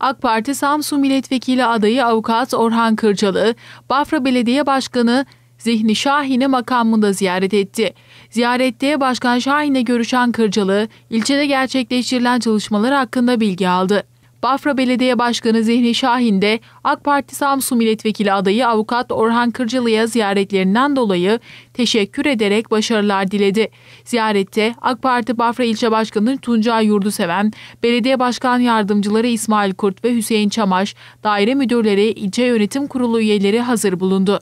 AK Parti Samsun Milletvekili adayı avukat Orhan Kırcalı, Bafra Belediye Başkanı Zihni Şahin'i makamında ziyaret etti. Ziyarette Başkan Şahin'le görüşen Kırcalı, ilçede gerçekleştirilen çalışmalar hakkında bilgi aldı. Bafra Belediye Başkanı Zihni Şahin de AK Parti Samsun Milletvekili adayı avukat Orhan Kırcalı'ya ziyaretlerinden dolayı teşekkür ederek başarılar diledi. Ziyarette AK Parti Bafra İlçe Başkanı Tuncay Yurduseven, Belediye Başkan Yardımcıları İsmail Kurt ve Hüseyin Çamaş, daire müdürleri, ilçe yönetim kurulu üyeleri hazır bulundu.